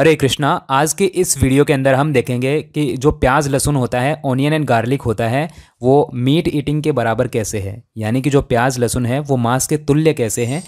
हरे कृष्णा आज के इस वीडियो के अंदर हम देखेंगे कि जो प्याज लहसुन होता है ऑनियन एंड गार्लिक होता है वो मीट ईटिंग के बराबर कैसे है यानी कि जो प्याज लहसुन है वो मांस के तुल्य कैसे हैं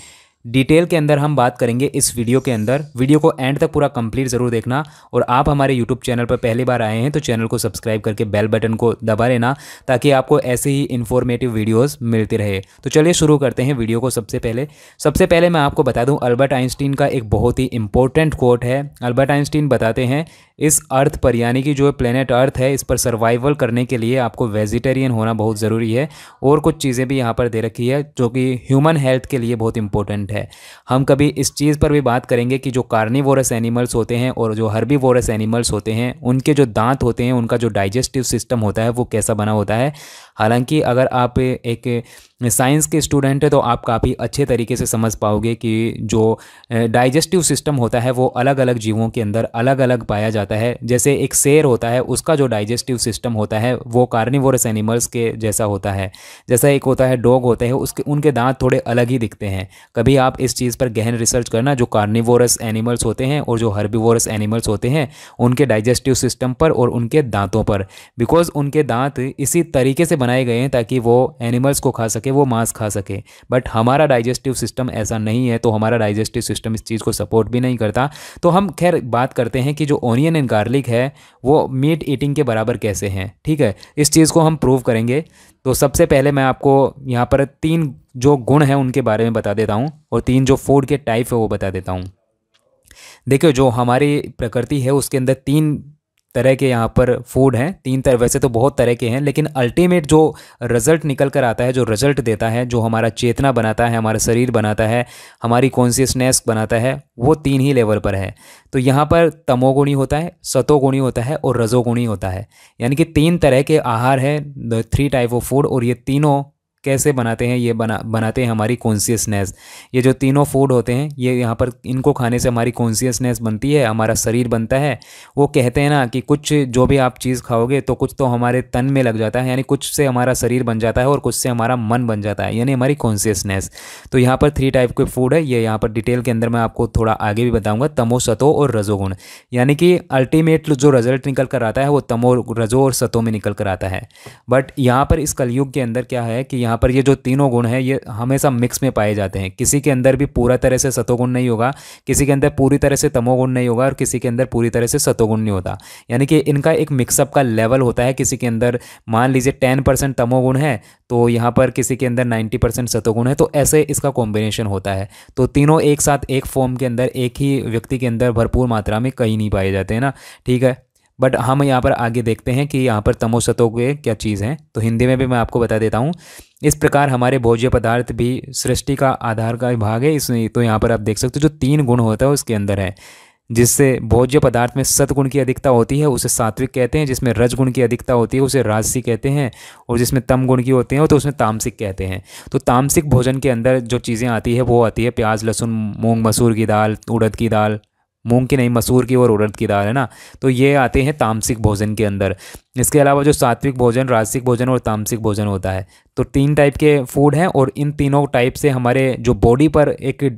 डिटेल के अंदर हम बात करेंगे इस वीडियो के अंदर वीडियो को एंड तक पूरा कंप्लीट ज़रूर देखना और आप हमारे यूट्यूब चैनल पर पहली बार आए हैं तो चैनल को सब्सक्राइब करके बेल बटन को दबा लेना ताकि आपको ऐसे ही इन्फॉर्मेटिव वीडियोस मिलते रहे तो चलिए शुरू करते हैं वीडियो को सबसे पहले सबसे पहले मैं आपको बता दूँ अल्बर्ट आइंस्टीन का एक बहुत ही इंपॉर्टेंट कोट है अल्बर्ट आइंस्टीन बताते हैं इस अर्थ पर यानी कि जो प्लेनेट अर्थ है इस पर सर्वाइवल करने के लिए आपको वेजिटेरियन होना बहुत ज़रूरी है और कुछ चीज़ें भी यहाँ पर दे रखी है जो कि ह्यूमन हेल्थ के लिए बहुत इंपॉर्टेंट है हम कभी इस चीज़ पर भी बात करेंगे कि जो कार्निवोरस एनिमल्स होते हैं और जो हर्बी एनिमल्स होते हैं उनके जो दांत होते हैं उनका जो डाइजेस्टिव सिस्टम होता है वो कैसा बना होता है हालांकि अगर आप एक साइंस के स्टूडेंट हैं तो आप काफ़ी अच्छे तरीके से समझ पाओगे कि जो डाइजेस्टिव सिस्टम होता है वो अलग अलग जीवों के अंदर अलग अलग पाया जाता है जैसे एक शेर होता है उसका जो डाइजेस्टिव सिस्टम होता है वो कार्निवोरस एनिमल्स के जैसा होता है जैसा एक होता है डॉग होते हैं उसके उनके दांत थोड़े अलग ही दिखते हैं कभी आप इस चीज़ पर गहन रिसर्च करना जो कार्निवोरस एनिमल्स होते हैं और जो हर्बिवोरस एनिमल्स होते हैं उनके डाइजेस्टिव सिस्टम पर और उनके दांतों पर बिकॉज उनके दांत इसी तरीके से बनाए गए हैं ताकि वो एनिमल्स को खा सके वो मांस खा सके बट हमारा डाइजेस्टिव सिस्टम ऐसा नहीं है तो हमारा डाइजेस्टिव सिस्टम इस चीज़ को सपोर्ट भी नहीं करता तो हम खैर बात करते हैं कि जो ऑनियन एंड गार्लिक है वो मीट ईटिंग के बराबर कैसे हैं ठीक है इस चीज़ को हम प्रूव करेंगे तो सबसे पहले मैं आपको यहाँ पर तीन जो गुण हैं उनके बारे में बता देता हूँ और तीन जो फूड के टाइप है वो बता देता हूँ देखियो जो हमारी प्रकृति है उसके अंदर तीन तरह के यहाँ पर फूड हैं तीन तरह वैसे तो बहुत तरह के हैं लेकिन अल्टीमेट जो रिज़ल्ट निकल कर आता है जो रिज़ल्ट देता है जो हमारा चेतना बनाता है हमारा शरीर बनाता है हमारी कॉन्सियसनेस बनाता है वो तीन ही लेवल पर है तो यहाँ पर तमोगुणी होता है सतोगुणी होता है और रजोगुणी होता है यानी कि तीन तरह के आहार है थ्री टाइप ऑफ फूड और ये तीनों कैसे बनाते हैं ये बना बनाते हैं हमारी कॉन्सियसनेस ये जो तीनों फूड होते हैं ये यहाँ पर इनको खाने से हमारी कॉन्सियसनेस बनती है हमारा शरीर बनता है वो कहते हैं ना कि कुछ जो भी आप चीज़ खाओगे तो कुछ तो हमारे तन में लग जाता है यानी कुछ से हमारा शरीर बन जाता है और कुछ से हमारा मन बन जाता है यानी हमारी कॉन्सियसनेस तो यहाँ पर थ्री टाइप के फूड है ये यहाँ पर डिटेल के अंदर मैं आपको थोड़ा आगे भी बताऊँगा तमो सतो और रजोगुण यानी कि अल्टीमेट जो रिजल्ट निकल कर आता है वो तमो रजो और सतो में निकल कर आता है बट यहाँ पर इस कलयुग के अंदर क्या है कि यहाँ यहाँ पर ये जो तीनों गुण है ये हमेशा मिक्स में पाए जाते हैं किसी के अंदर भी पूरा तरह से सतोगुण नहीं होगा किसी के अंदर पूरी तरह से तमोगुण नहीं होगा और किसी के अंदर पूरी तरह से सतोगुण नहीं होता यानी कि इनका एक मिक्सअप का लेवल होता है किसी के अंदर मान लीजिए टेन परसेंट तमोगुण है तो यहाँ पर किसी के अंदर नाइन्टी परसेंट सतोगुण है तो ऐसे इसका कॉम्बिनेशन होता है तो तीनों एक साथ एक फॉर्म के अंदर एक ही व्यक्ति के अंदर भरपूर मात्रा में कहीं नहीं पाए जाते हैं ना ठीक है बट हम यहाँ पर आगे देखते हैं कि यहाँ पर तमोसतो के क्या चीज़ हैं तो हिंदी में भी मैं आपको बता देता हूँ इस प्रकार हमारे भोज्य पदार्थ भी सृष्टि का आधार का भाग है इसमें तो यहाँ पर आप देख सकते हो जो तीन गुण होता है उसके अंदर है जिससे भोज्य पदार्थ में सतगुण की अधिकता होती है उसे सात्विक कहते हैं जिसमें रजगुण की अधिकता होती है उसे राजसी कहते हैं और जिसमें तम गुण की होते हैं तो उसमें तामसिक कहते हैं तो तामसिक भोजन के अंदर जो चीज़ें आती है वो आती है प्याज लहसुन मूंग मसूर की दाल उड़द की दाल मूंग की नहीं मसूर की और उड़द की दाल है ना तो ये आते हैं तामसिक भोजन के अंदर इसके अलावा जो सात्विक भोजन राजसिक भोजन और तामसिक भोजन होता है तो तीन टाइप के फूड हैं और इन तीनों टाइप से हमारे जो बॉडी पर एक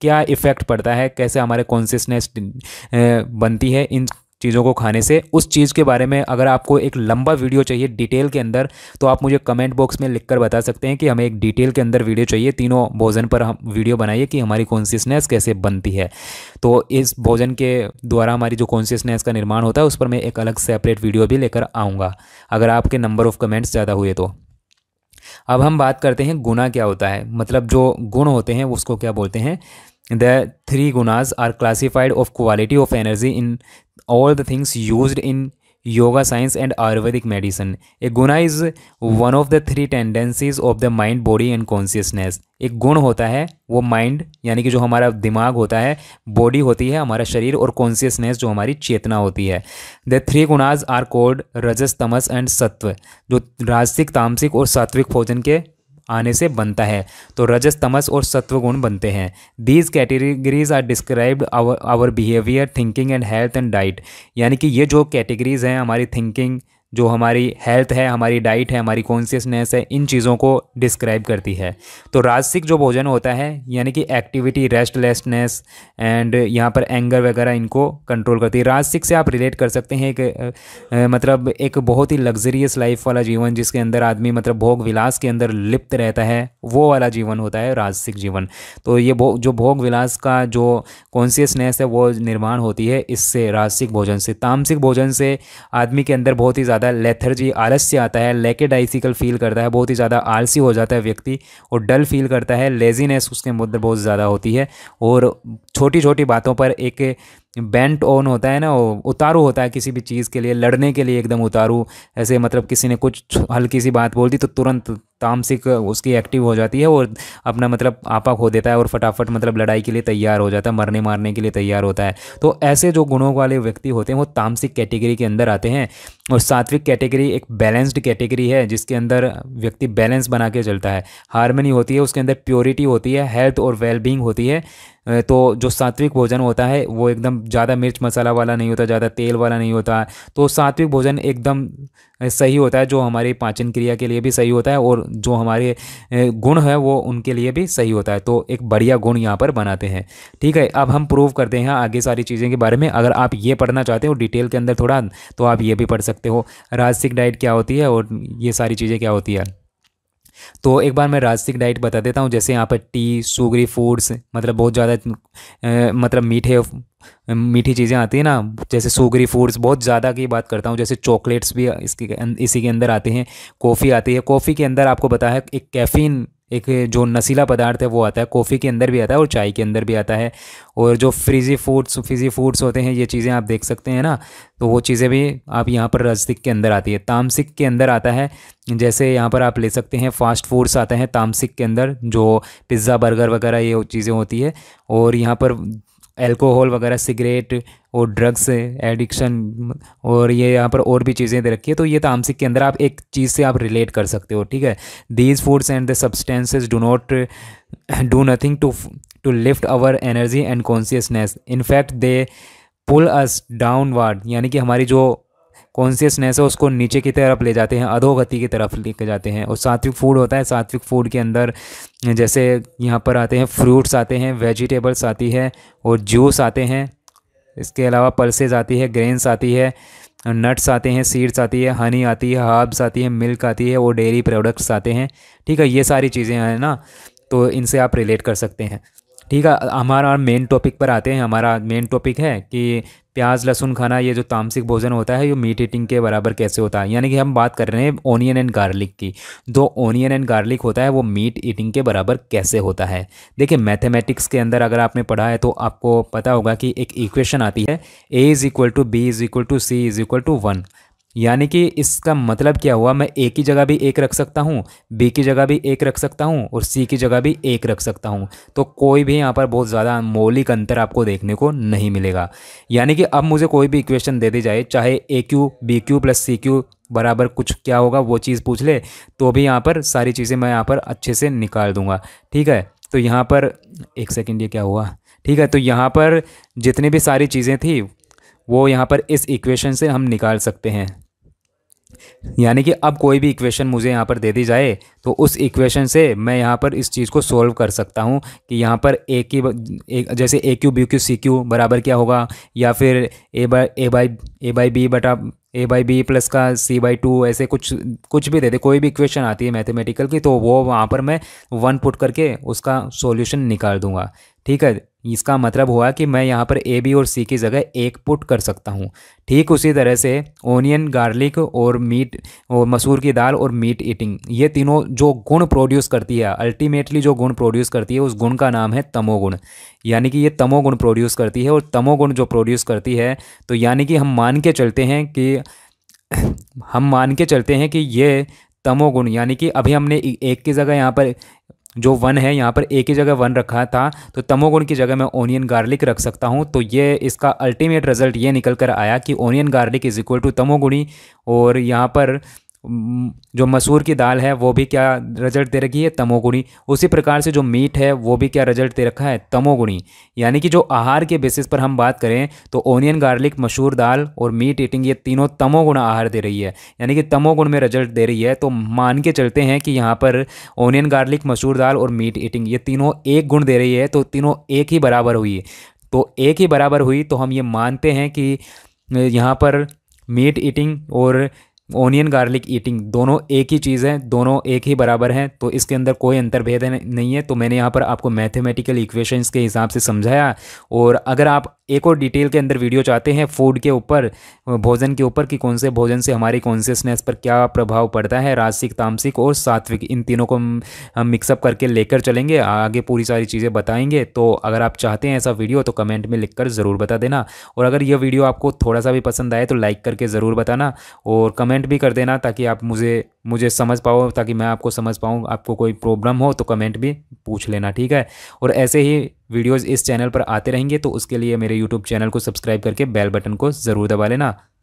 क्या इफ़ेक्ट पड़ता है कैसे हमारे कॉन्सियसनेस बनती है इन चीज़ों को खाने से उस चीज़ के बारे में अगर आपको एक लंबा वीडियो चाहिए डिटेल के अंदर तो आप मुझे कमेंट बॉक्स में लिखकर बता सकते हैं कि हमें एक डिटेल के अंदर वीडियो चाहिए तीनों भोजन पर हम वीडियो बनाइए कि हमारी कॉन्सियसनेस कैसे बनती है तो इस भोजन के द्वारा हमारी जो कॉन्सियसनेस का निर्माण होता है उस पर मैं एक अलग सेपरेट वीडियो भी लेकर आऊँगा अगर आपके नंबर ऑफ़ कमेंट्स ज़्यादा हुए तो अब हम बात करते हैं गुना क्या होता है मतलब जो गुण होते हैं उसको क्या बोलते हैं the three gunas are classified of quality of energy in all the things use in yoga science and ayurvedic medicine एक guna is one of the three tendencies of the mind body and consciousness एक गुण होता है वो माइंड यानी कि जो हमारा दिमाग होता है बॉडी होती है हमारा शरीर और कॉन्सियसनेस जो हमारी चेतना होती है the three gunas are called rajas tamas and सत्व जो राजसिक तामसिक और सात्विक भोजन के आने से बनता है तो रजस तमस और सत्वगुण बनते हैं these categories are described our our behaviour thinking and health and diet यानी कि ये जो कैटेगरीज हैं हमारी थिंकिंग जो हमारी हेल्थ है हमारी डाइट है हमारी कॉन्सियसनेस है इन चीज़ों को डिस्क्राइब करती है तो राजसिक जो भोजन होता है यानी कि एक्टिविटी रेस्टलेसनेस एंड यहाँ पर एंगर वगैरह इनको कंट्रोल करती है राजसिक से आप रिलेट कर सकते हैं एक मतलब एक बहुत ही लग्जरियस लाइफ वाला जीवन जिसके अंदर आदमी मतलब भोग विलास के अंदर लिप्त रहता है वो वाला जीवन होता है राजसिक जीवन तो ये भो, जो भोग विलास का जो कॉन्सियसनेस है वो निर्माण होती है इससे राजसिक भोजन से तामसिक भोजन से आदमी के अंदर बहुत ही ज़्यादा ज़्यादा लेथर्जी आलस्य आता है लेकेडाइसिकल फील करता है बहुत ही ज़्यादा आलसी हो जाता है व्यक्ति और डल फील करता है लेजीनेस उसके मुद्दे बहुत ज़्यादा होती है और छोटी छोटी बातों पर एक बेंट ऑन होता है ना उतारू होता है किसी भी चीज़ के लिए लड़ने के लिए एकदम उतारू ऐसे मतलब किसी ने कुछ हल्की सी बात बोल दी तो तुरंत तामसिक उसकी एक्टिव हो जाती है और अपना मतलब आपा खो देता है और फटाफट मतलब लड़ाई के लिए तैयार हो जाता है मरने मारने के लिए तैयार होता है तो ऐसे जो गुणों वाले व्यक्ति होते हैं वो तामसिक कैटेगरी के अंदर आते हैं और सात्विक कैटेगरी एक बैलेंस्ड कैटेगरी है जिसके अंदर व्यक्ति बैलेंस बना के चलता है हारमनी होती है उसके अंदर प्योरिटी होती है हेल्थ और वेलबींग होती है तो जो सात्विक भोजन होता है वो एकदम ज़्यादा मिर्च मसाला वाला नहीं होता ज़्यादा तेल वाला नहीं होता तो सात्विक भोजन एकदम सही होता है जो हमारी पाचन क्रिया के लिए भी सही होता है और जो हमारे गुण है वो उनके लिए भी सही होता है तो एक बढ़िया गुण यहाँ पर बनाते हैं ठीक है अब हम प्रूव करते हैं आगे सारी चीज़ें के बारे में अगर आप ये पढ़ना चाहते हो डिटेल के अंदर थोड़ा तो आप ये भी पढ़ सकते सकते हो राजसिक डाइट क्या होती है और ये सारी चीज़ें क्या होती है तो एक बार मैं राजसिक डाइट बता देता हूँ जैसे यहाँ पर टी सुगरी फूड्स मतलब बहुत ज़्यादा मतलब मीठे मीठी चीज़ें आती हैं ना जैसे सुगरी फूड्स बहुत ज़्यादा की बात करता हूँ जैसे चॉकलेट्स भी इसके इसी के अंदर आते हैं कॉफ़ी आती है कॉफ़ी के अंदर आपको बताया एक कैफ़ीन एक जो नशीला पदार्थ है वो आता है कॉफ़ी के अंदर भी आता है और चाय के अंदर भी आता है और जो फ्रीजी फूड्स फ्रीजी फूड्स होते हैं ये चीज़ें आप देख सकते हैं ना तो वो चीज़ें भी आप यहाँ पर रजदिक के अंदर आती है तामसिक के अंदर आता है जैसे यहाँ पर आप ले सकते हैं फास्ट फूड्स आते हैं तामसिक के अंदर जो पिज़्ज़ा बर्गर वगैरह ये चीज़ें होती है और यहाँ पर अल्कोहल वगैरह सिगरेट और ड्रग्स एडिक्शन और ये यहाँ पर और भी चीज़ें दे रखी है तो ये तामसिक तो के अंदर आप एक चीज़ से आप रिलेट कर सकते हो ठीक है these foods and the substances do not do nothing to to lift our energy and consciousness in fact they pull us downward यानी कि हमारी जो कॉन्सियसनेस है उसको नीचे की तरफ ले जाते हैं अधोगति की तरफ लेके जाते हैं और सात्विक फूड होता है सात्विक फूड के अंदर जैसे यहाँ पर आते हैं फ्रूट्स आते हैं वेजिटेबल्स आती है और जूस आते हैं इसके अलावा पल्सेज आती है ग्रेन्स आती है नट्स आते हैं सीड्स आती है हनी आती है हर्ब्स आती है मिल्क आती है और डेयरी प्रोडक्ट्स आते हैं ठीक है ये सारी चीज़ें हैं ना तो इनसे आप रिलेट कर सकते हैं ठीक है हमारा मेन टॉपिक पर आते हैं हमारा मेन टॉपिक है कि प्याज लहसुन खाना ये जो तामसिक भोजन होता है ये मीट ईटिंग के बराबर कैसे होता है यानी कि हम बात कर रहे हैं ओनियन एंड गार्लिक की जो ओनियन एंड गार्लिक होता है वो मीट ईटिंग के बराबर कैसे होता है देखिए मैथमेटिक्स के अंदर अगर आपने पढ़ा है तो आपको पता होगा कि एक इक्वेशन आती है a is equal to b is equal to c is equal to one यानी कि इसका मतलब क्या हुआ मैं ए की जगह भी एक रख सकता हूँ बी की जगह भी एक रख सकता हूँ और सी की जगह भी एक रख सकता हूँ तो कोई भी यहाँ पर बहुत ज़्यादा मौलिक अंतर आपको देखने को नहीं मिलेगा यानी कि अब मुझे कोई भी इक्वेशन दे दी जाए चाहे a cube b cube plus c cube बराबर कुछ क्या होगा वो चीज़ पूछ ले तो भी यहाँ पर सारी चीज़ें मैं यहाँ पर अच्छे से निकाल दूंगा ठीक है तो यहाँ पर एक सेकेंड ये क्या हुआ ठीक है तो यहाँ पर जितनी भी सारी चीज़ें थी वो यहाँ पर इस इक्वेशन से हम निकाल सकते हैं यानी कि अब कोई भी इक्वेशन मुझे यहाँ पर दे दी जाए तो उस इक्वेशन से मैं यहाँ पर इस चीज़ को सोल्व कर सकता हूँ कि यहाँ पर ए की एक जैसे a cube b cube c cube बराबर क्या होगा या फिर a by a by a by b बटा ए बाई बी प्लस का सी बाई टू ऐसे कुछ कुछ भी दे दे कोई भी इक्वेशन आती है मैथमेटिकल की तो वो वहाँ पर मैं वन पुट करके उसका सोल्यूशन निकाल दूंगा ठीक है इसका मतलब हुआ कि मैं यहाँ पर ए बी और सी की जगह एक पुट कर सकता हूँ ठीक उसी तरह से ओनियन गार्लिक और मीट और मसूर की दाल और मीट ईटिंग ये तीनों जो गुण प्रोड्यूस करती है अल्टीमेटली जो गुण प्रोड्यूस करती है उस गुण का नाम है तमोगुण यानी कि ये तमोगुण प्रोड्यूस करती है और तमोगुण जो प्रोड्यूस करती है तो यानी कि हम मान के चलते हैं कि हम मान के चलते हैं कि ये तमोगुण यानी कि अभी हमने एक की जगह यहाँ पर जो वन है यहाँ पर एक ही जगह वन रखा था तो तमोगुण की जगह मैं ओनियन गार्लिक रख सकता हूँ तो ये इसका अल्टीमेट रिजल्ट ये निकल कर आया कि onion garlic is equal to तमोगुणी और यहाँ पर जो मसूर की दाल है वो भी क्या रिजल्ट दे रखी है तमोगुणी उसी प्रकार से जो मीट है वो भी क्या रिजल्ट दे रखा है तमोगुणी यानी कि जो आहार के बेसिस पर हम बात करें तो ओनियन गार्लिक मसूर दाल और मीट ईटिंग ये तीनों तमोगुण आहार दे रही है यानी कि तमोगुण में रिजल्ट दे रही है तो मान के चलते हैं कि यहाँ पर ओनियन गार्लिक मसूर दाल और मीट ईटिंग ये तीनों एक गुण दे रही है तो तीनों एक ही बराबर हुई तो एक ही बराबर हुई तो हम ये मानते हैं कि यहाँ पर मीट ईटिंग और ओनियन गार्लिक ईटिंग दोनों एक ही चीज़ है दोनों एक ही बराबर हैं तो इसके अंदर कोई अंतर्भेद नहीं है तो मैंने यहाँ पर आपको मैथमेटिकल इक्वेशंस के हिसाब से समझाया और अगर आप एक और डिटेल के अंदर वीडियो चाहते हैं फूड के ऊपर भोजन के ऊपर कि कौन से भोजन से हमारी कॉन्शियसनेस पर क्या प्रभाव पड़ता है राजसिक तामसिक और सात्विक इन तीनों को हम मिक्सअप करके लेकर चलेंगे आगे पूरी सारी चीज़ें बताएंगे तो अगर आप चाहते हैं ऐसा वीडियो तो कमेंट में लिखकर ज़रूर बता देना और अगर यह वीडियो आपको थोड़ा सा भी पसंद आए तो लाइक करके ज़रूर बताना और कमेंट भी कर देना ताकि आप मुझे मुझे समझ पाओ ताकि मैं आपको समझ पाऊँ आपको कोई प्रॉब्लम हो तो कमेंट भी पूछ लेना ठीक है और ऐसे ही वीडियोज़ इस चैनल पर आते रहेंगे तो उसके लिए मेरे यूट्यूब चैनल को सब्सक्राइब करके बेल बटन को ज़रूर दबा लेना